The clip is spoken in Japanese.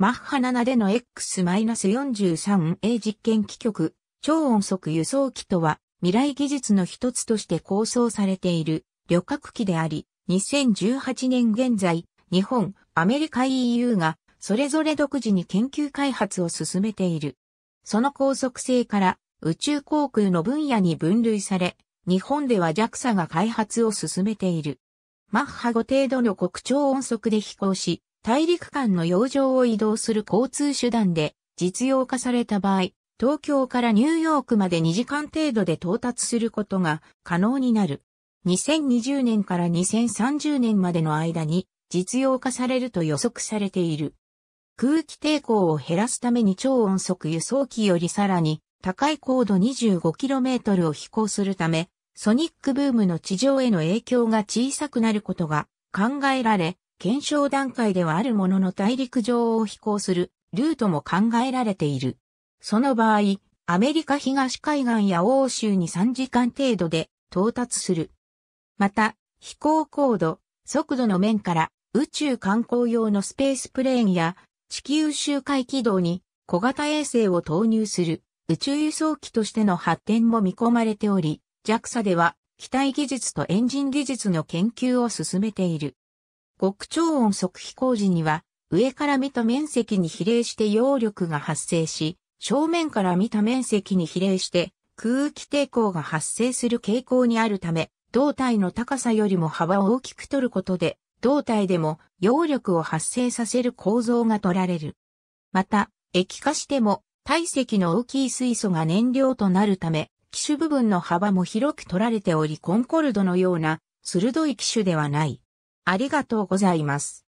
マッハ7での X-43A 実験機局、超音速輸送機とは、未来技術の一つとして構想されている旅客機であり、2018年現在、日本、アメリカ EU が、それぞれ独自に研究開発を進めている。その高速性から、宇宙航空の分野に分類され、日本では JAXA が開発を進めている。マッハ5程度の国超音速で飛行し、大陸間の洋上を移動する交通手段で実用化された場合、東京からニューヨークまで2時間程度で到達することが可能になる。2020年から2030年までの間に実用化されると予測されている。空気抵抗を減らすために超音速輸送機よりさらに高い高度 25km を飛行するため、ソニックブームの地上への影響が小さくなることが考えられ、検証段階ではあるものの大陸上を飛行するルートも考えられている。その場合、アメリカ東海岸や欧州に3時間程度で到達する。また、飛行高度、速度の面から宇宙観光用のスペースプレーンや地球周回軌道に小型衛星を投入する宇宙輸送機としての発展も見込まれており、JAXA では機体技術とエンジン技術の研究を進めている。極超音速飛行時には、上から見た面積に比例して揚力が発生し、正面から見た面積に比例して空気抵抗が発生する傾向にあるため、胴体の高さよりも幅を大きく取ることで、胴体でも揚力を発生させる構造が取られる。また、液化しても体積の大きい水素が燃料となるため、機種部分の幅も広く取られておりコンコルドのような鋭い機種ではない。ありがとうございます。